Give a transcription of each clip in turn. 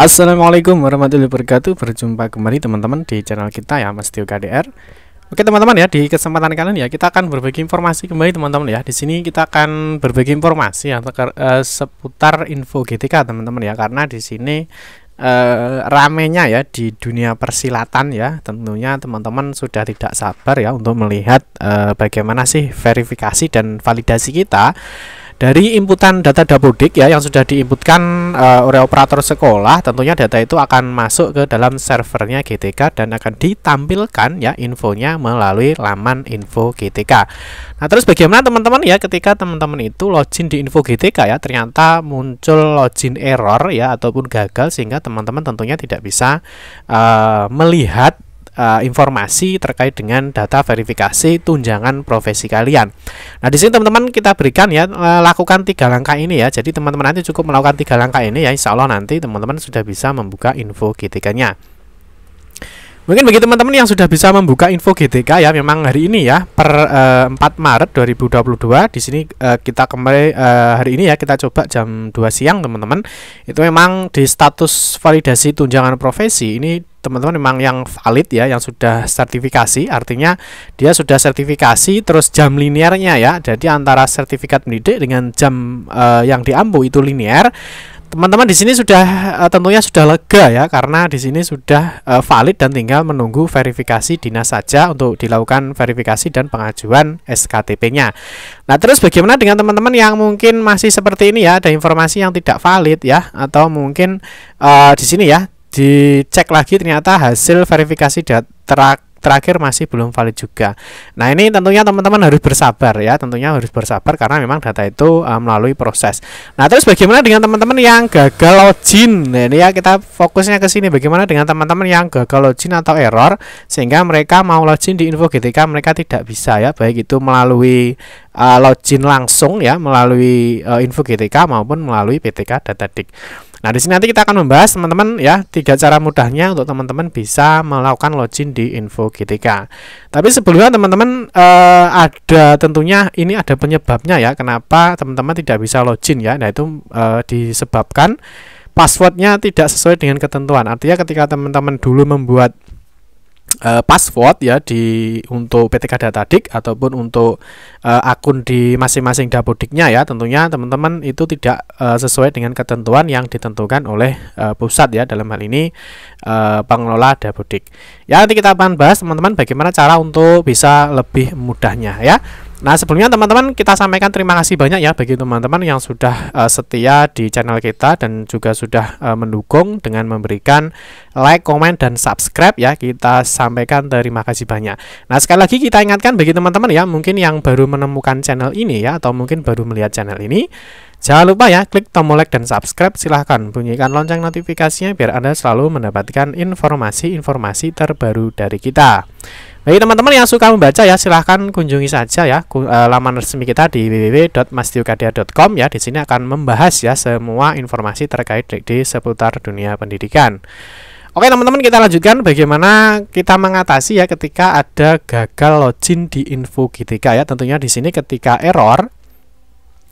Assalamualaikum warahmatullahi wabarakatuh Berjumpa kembali teman-teman di channel kita ya Mas Tio KDR Oke teman-teman ya di kesempatan kalian ya kita akan berbagi informasi kembali teman-teman ya Di sini kita akan berbagi informasi ya uh, seputar info GTK teman-teman ya Karena di sini uh, ramenya ya di dunia persilatan ya Tentunya teman-teman sudah tidak sabar ya untuk melihat uh, bagaimana sih verifikasi dan validasi kita dari inputan data dapodik ya yang sudah diinputkan uh, oleh operator sekolah, tentunya data itu akan masuk ke dalam servernya GTK dan akan ditampilkan ya infonya melalui laman info GTK. Nah, terus bagaimana teman-teman ya ketika teman-teman itu login di info GTK ya ternyata muncul login error ya ataupun gagal sehingga teman-teman tentunya tidak bisa uh, melihat uh, informasi terkait dengan data verifikasi tunjangan profesi kalian. Nah, di sini teman-teman kita berikan ya eh, lakukan tiga langkah ini ya. Jadi teman-teman nanti cukup melakukan tiga langkah ini ya, insya Allah nanti teman-teman sudah bisa membuka info GTK-nya. Mungkin bagi teman-teman yang sudah bisa membuka info GTK ya, memang hari ini ya per uh, eh, 4 Maret 2022 di sini uh, kita kembali uh, hari ini ya kita coba jam 2 siang teman-teman. Itu memang di status validasi tunjangan profesi ini teman-teman memang yang valid ya yang sudah sertifikasi artinya dia sudah sertifikasi terus jam linearnya ya jadi antara sertifikat pendidik dengan jam uh, yang diampu itu linear teman-teman di sini sudah uh, tentunya sudah lega ya karena di sini sudah uh, valid dan tinggal menunggu verifikasi dinas saja untuk dilakukan verifikasi dan pengajuan SKTP-nya. Nah, terus bagaimana dengan teman-teman yang mungkin masih seperti ini ya, ada informasi yang tidak valid ya atau mungkin uh, di sini ya dicek lagi ternyata hasil verifikasi data terakhir masih belum valid juga. Nah, ini tentunya teman-teman harus bersabar ya, tentunya harus bersabar karena memang data itu uh, melalui proses. Nah, terus bagaimana dengan teman-teman yang gagal login? Nah, ini ya kita fokusnya ke sini bagaimana dengan teman-teman yang gagal login atau error sehingga mereka mau login di info GTK mereka tidak bisa ya, baik itu melalui uh, login langsung ya melalui uh, info GTK maupun melalui PTK Datadik. Nah, di sini nanti kita akan membahas teman-teman ya tiga cara mudahnya untuk teman-teman bisa melakukan login di info GTK. Tapi sebelumnya teman-teman eh, ada tentunya ini ada penyebabnya ya kenapa teman-teman tidak bisa login ya. Nah, itu eh, disebabkan passwordnya tidak sesuai dengan ketentuan. Artinya ketika teman-teman dulu membuat Eh, password ya di untuk PTK Datadik ataupun untuk uh, akun di masing-masing Dapodiknya ya tentunya teman-teman itu tidak uh, sesuai dengan ketentuan yang ditentukan oleh uh, pusat ya dalam hal ini uh, pengelola Dapodik. Ya nanti kita akan bahas teman-teman bagaimana cara untuk bisa lebih mudahnya ya. Nah, sebelumnya teman-teman kita sampaikan terima kasih banyak ya bagi teman-teman yang sudah uh, setia di channel kita dan juga sudah uh, mendukung dengan memberikan like, komen dan subscribe ya. Kita sampaikan terima kasih banyak. Nah, sekali lagi kita ingatkan bagi teman-teman ya, mungkin yang baru menemukan channel ini ya atau mungkin baru melihat channel ini Jangan lupa ya, klik tombol like dan subscribe. Silahkan bunyikan lonceng notifikasinya biar Anda selalu mendapatkan informasi-informasi terbaru dari kita. Bagi teman-teman yang suka membaca ya, silahkan kunjungi saja ya eh, laman resmi kita di www.mastiukadia.com ya. Di sini akan membahas ya semua informasi terkait di seputar dunia pendidikan. Oke teman-teman kita lanjutkan bagaimana kita mengatasi ya ketika ada gagal login di info GTK ya tentunya di sini ketika error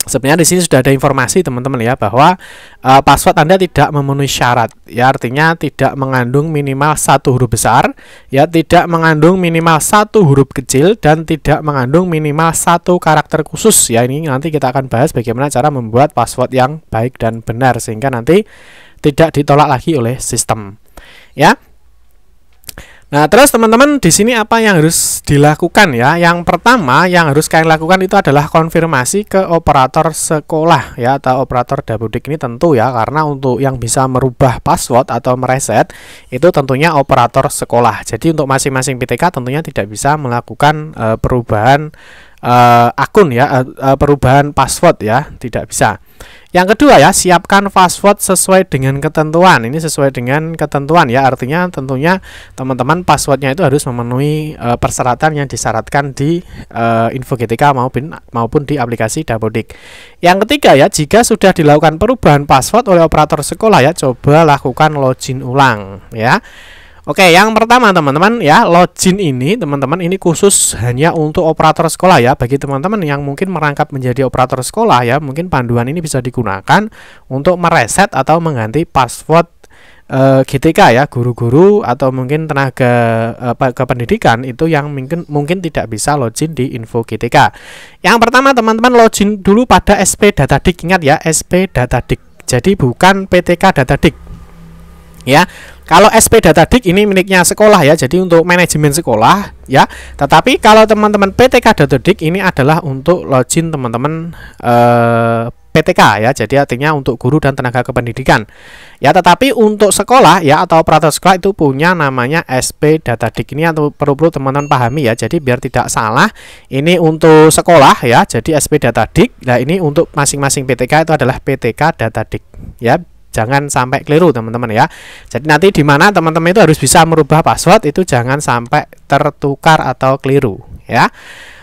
Sebenarnya di sini sudah ada informasi teman-teman ya bahwa uh, password Anda tidak memenuhi syarat ya artinya tidak mengandung minimal satu huruf besar ya tidak mengandung minimal satu huruf kecil dan tidak mengandung minimal satu karakter khusus ya ini nanti kita akan bahas bagaimana cara membuat password yang baik dan benar sehingga nanti tidak ditolak lagi oleh sistem ya Nah, terus teman-teman di sini apa yang harus dilakukan ya? Yang pertama yang harus kalian lakukan itu adalah konfirmasi ke operator sekolah ya atau operator Dapodik ini tentu ya karena untuk yang bisa merubah password atau mereset itu tentunya operator sekolah. Jadi untuk masing-masing PTK tentunya tidak bisa melakukan e, perubahan uh, akun ya, uh, perubahan password ya, tidak bisa. Yang kedua ya, siapkan password sesuai dengan ketentuan. Ini sesuai dengan ketentuan ya, artinya tentunya teman-teman passwordnya itu harus memenuhi uh, persyaratan yang disyaratkan di uh, GTK maupun maupun di aplikasi Dapodik. Yang ketiga ya, jika sudah dilakukan perubahan password oleh operator sekolah ya, coba lakukan login ulang ya. Oke, yang pertama teman-teman ya, login ini teman-teman ini khusus hanya untuk operator sekolah ya. Bagi teman-teman yang mungkin merangkap menjadi operator sekolah ya, mungkin panduan ini bisa digunakan untuk mereset atau mengganti password e, eh, GTK ya, guru-guru atau mungkin tenaga e, kependidikan itu yang mungkin mungkin tidak bisa login di info GTK. Yang pertama teman-teman login dulu pada SP Datadik ingat ya, SP Datadik. Jadi bukan PTK Datadik ya. Kalau SP Data Dik ini miliknya sekolah ya, jadi untuk manajemen sekolah ya. Tetapi kalau teman-teman PTK Data Dik ini adalah untuk login teman-teman eh, PTK ya, jadi artinya untuk guru dan tenaga kependidikan. Ya, tetapi untuk sekolah ya atau operator sekolah itu punya namanya SP Data Dik ini atau perlu-perlu teman-teman pahami ya. Jadi biar tidak salah, ini untuk sekolah ya, jadi SP Data Dik. Nah, ini untuk masing-masing PTK itu adalah PTK Data Dik ya. Jangan sampai keliru teman-teman ya. Jadi nanti di mana teman-teman itu harus bisa merubah password itu jangan sampai tertukar atau keliru ya.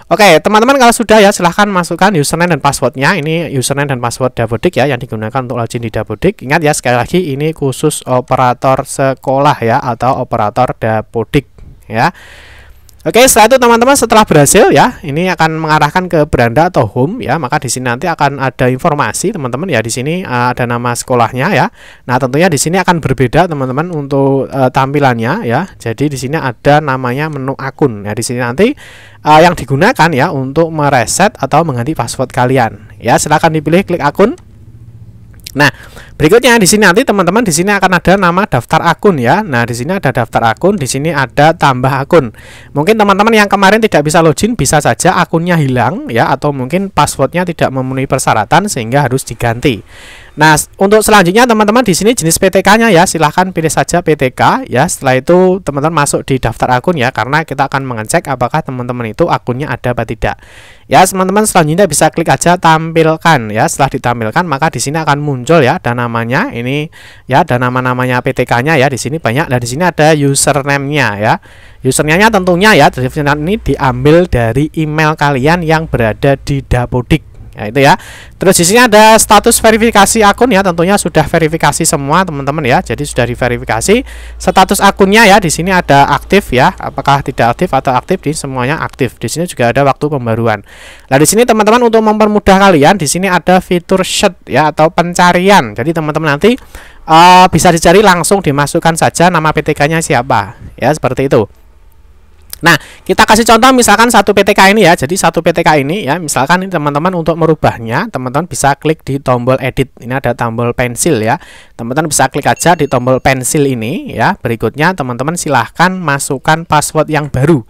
Oke, teman-teman kalau sudah ya silahkan masukkan username dan passwordnya. Ini username dan password Dapodik ya yang digunakan untuk login di Dapodik. Ingat ya sekali lagi ini khusus operator sekolah ya atau operator Dapodik ya. Oke, setelah itu teman-teman setelah berhasil ya, ini akan mengarahkan ke beranda atau home ya, maka di sini nanti akan ada informasi teman-teman ya di sini eh, ada nama sekolahnya ya. Nah, tentunya di sini akan berbeda teman-teman untuk uh, tampilannya ya. Jadi di sini ada namanya menu akun. Ya, di sini nanti uh, yang digunakan ya untuk mereset atau mengganti password kalian. Ya, silakan dipilih klik akun. Nah, berikutnya di sini nanti teman-teman di sini akan ada nama daftar akun ya. Nah, di sini ada daftar akun, di sini ada tambah akun. Mungkin teman-teman yang kemarin tidak bisa login bisa saja akunnya hilang ya atau mungkin passwordnya tidak memenuhi persyaratan sehingga harus diganti. Nah, untuk selanjutnya teman-teman di sini jenis PTK-nya ya, silahkan pilih saja PTK ya. Setelah itu teman-teman masuk di daftar akun ya, karena kita akan mengecek apakah teman-teman itu akunnya ada atau tidak. Ya, teman-teman selanjutnya bisa klik aja tampilkan ya. Setelah ditampilkan maka di sini akan muncul ya dan namanya ini ya dan nama-namanya PTK-nya ya. Di sini banyak dan di sini ada username-nya ya. Username-nya tentunya ya, ini diambil dari email kalian yang berada di Dapodik ya itu ya terus di sini ada status verifikasi akun ya tentunya sudah verifikasi semua teman-teman ya jadi sudah diverifikasi status akunnya ya di sini ada aktif ya apakah tidak aktif atau aktif di semuanya aktif di sini juga ada waktu pembaruan nah di sini teman-teman untuk mempermudah kalian di sini ada fitur search ya atau pencarian jadi teman-teman nanti uh, bisa dicari langsung dimasukkan saja nama PTK-nya siapa ya seperti itu Nah, kita kasih contoh misalkan satu PTK ini ya. Jadi satu PTK ini ya, misalkan ini teman-teman untuk merubahnya, teman-teman bisa klik di tombol edit. Ini ada tombol pensil ya. Teman-teman bisa klik aja di tombol pensil ini ya. Berikutnya teman-teman silahkan masukkan password yang baru.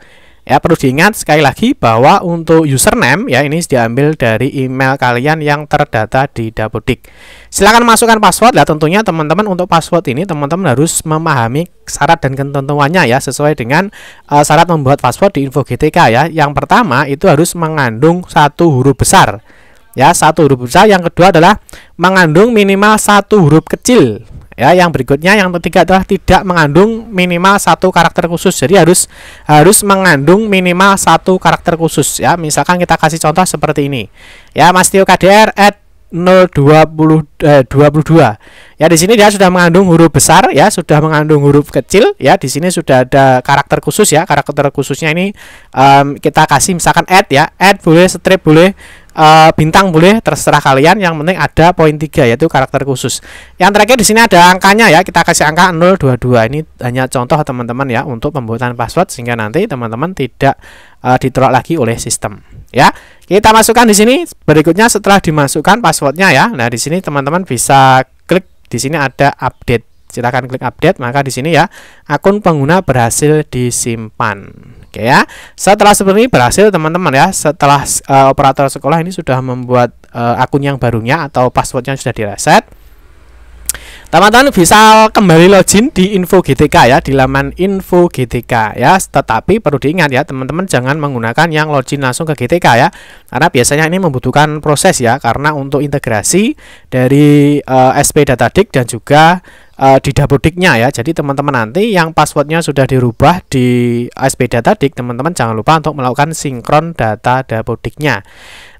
Ya, perlu diingat sekali lagi bahwa untuk username ya ini diambil dari email kalian yang terdata di Dapodik. Silakan masukkan password ya tentunya teman-teman untuk password ini teman-teman harus memahami syarat dan ketentuannya ya sesuai dengan uh, syarat membuat password di info GTK ya. Yang pertama itu harus mengandung satu huruf besar. Ya, satu huruf besar. Yang kedua adalah mengandung minimal satu huruf kecil Ya, yang berikutnya yang ketiga adalah tidak mengandung minimal satu karakter khusus. Jadi harus harus mengandung minimal satu karakter khusus ya. Misalkan kita kasih contoh seperti ini. Ya, Mas Tio KDR at 020 eh, 22. Ya, di sini dia sudah mengandung huruf besar ya, sudah mengandung huruf kecil ya. Di sini sudah ada karakter khusus ya. Karakter khususnya ini um, kita kasih misalkan at ya. At boleh strip boleh uh, bintang boleh terserah kalian yang penting ada poin tiga yaitu karakter khusus yang terakhir di sini ada angkanya ya kita kasih angka 022 ini hanya contoh teman-teman ya untuk pembuatan password sehingga nanti teman-teman tidak uh, ditolak lagi oleh sistem ya kita masukkan di sini berikutnya setelah dimasukkan passwordnya ya nah di sini teman-teman bisa klik di sini ada update silahkan klik update maka di sini ya akun pengguna berhasil disimpan Oke ya. Setelah seperti ini berhasil teman-teman ya. Setelah uh, operator sekolah ini sudah membuat uh, akun yang barunya atau passwordnya sudah direset. Teman-teman bisa kembali login di info GTK ya, di laman info GTK ya. Tetapi perlu diingat ya, teman-teman jangan menggunakan yang login langsung ke GTK ya. Karena biasanya ini membutuhkan proses ya, karena untuk integrasi dari uh, eh, SP Datadik dan juga uh, di dapodiknya ya. Jadi teman-teman nanti yang passwordnya sudah dirubah di SP Datadik, teman-teman jangan lupa untuk melakukan sinkron data dapodiknya.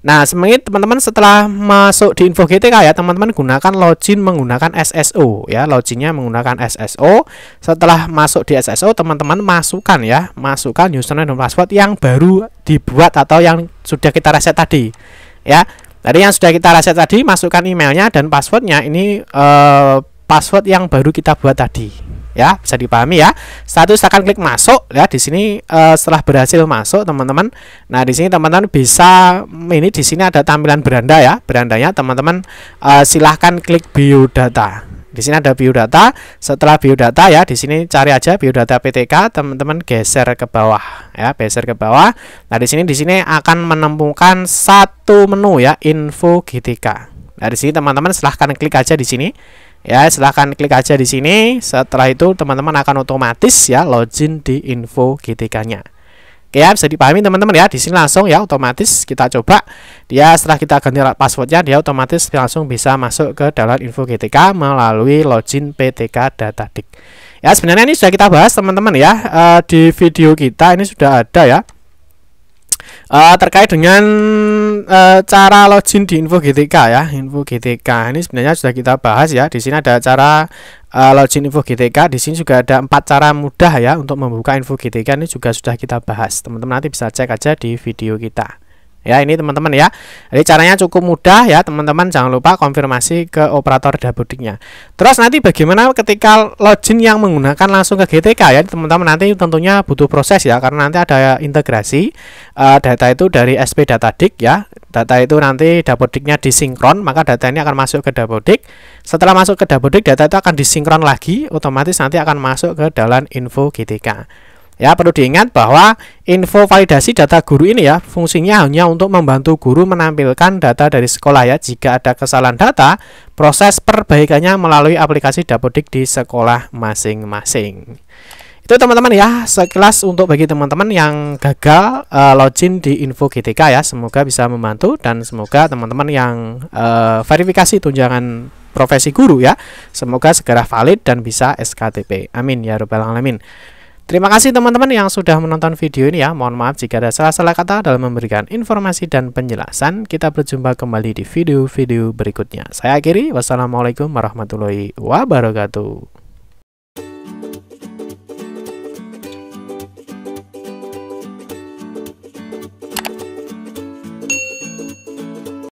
Nah, semangat teman-teman setelah masuk di info GTK ya, teman-teman gunakan login menggunakan SSO ya, loginnya menggunakan SSO. Setelah masuk di SSO, teman-teman masukkan ya, masukkan username dan password yang baru dibuat atau yang sudah kita reset tadi. Ya. tadi yang sudah kita reset tadi, masukkan emailnya dan passwordnya ini eh, password yang baru kita buat tadi ya bisa dipahami ya status akan klik masuk ya di sini e, setelah berhasil masuk teman-teman nah di sini teman-teman bisa ini di sini ada tampilan beranda ya berandanya teman-teman e, silahkan klik biodata di sini ada biodata setelah biodata ya di sini cari aja biodata PTK teman-teman geser ke bawah ya geser ke bawah nah di sini di sini akan menemukan satu menu ya info GTK Nah, di sini teman-teman silahkan klik aja di sini. Ya, silahkan klik aja di sini. Setelah itu teman-teman akan otomatis ya login di info GTK-nya. Oke ya, bisa dipahami teman-teman ya. Di sini langsung ya otomatis kita coba dia setelah kita ganti passwordnya dia otomatis langsung bisa masuk ke dalam info GTK melalui login PTK Datadik. Ya, sebenarnya ini sudah kita bahas teman-teman ya. Eh, di video kita ini sudah ada ya uh, terkait dengan uh, cara login di info GTK ya info GTK ini sebenarnya sudah kita bahas ya di sini ada cara uh, login info GTK di sini juga ada empat cara mudah ya untuk membuka info GTK ini juga sudah kita bahas teman-teman nanti bisa cek aja di video kita Ya, ini teman-teman ya. Jadi caranya cukup mudah ya, teman-teman. Jangan lupa konfirmasi ke operator dapodiknya. Terus nanti bagaimana ketika login yang menggunakan langsung ke GTK ya, teman-teman nanti tentunya butuh proses ya karena nanti ada integrasi uh, data itu dari SP Datadik ya. Data itu nanti dapodiknya disinkron, maka data ini akan masuk ke dapodik. Setelah masuk ke dapodik, data itu akan disinkron lagi, otomatis nanti akan masuk ke dalam info GTK. Ya, perlu diingat bahwa info validasi data guru ini ya, fungsinya hanya untuk membantu guru menampilkan data dari sekolah ya. Jika ada kesalahan data, proses perbaikannya melalui aplikasi Dapodik di sekolah masing-masing. Itu teman-teman ya, sekilas untuk bagi teman-teman yang gagal uh, login di info GTK ya. Semoga bisa membantu dan semoga teman-teman yang uh, verifikasi tunjangan profesi guru ya. Semoga segera valid dan bisa SKTP. Amin ya rabbal alamin. Terima kasih teman-teman yang sudah menonton video ini ya. Mohon maaf jika ada salah-salah kata dalam memberikan informasi dan penjelasan. Kita berjumpa kembali di video-video berikutnya. Saya akhiri. Wassalamualaikum warahmatullahi wabarakatuh.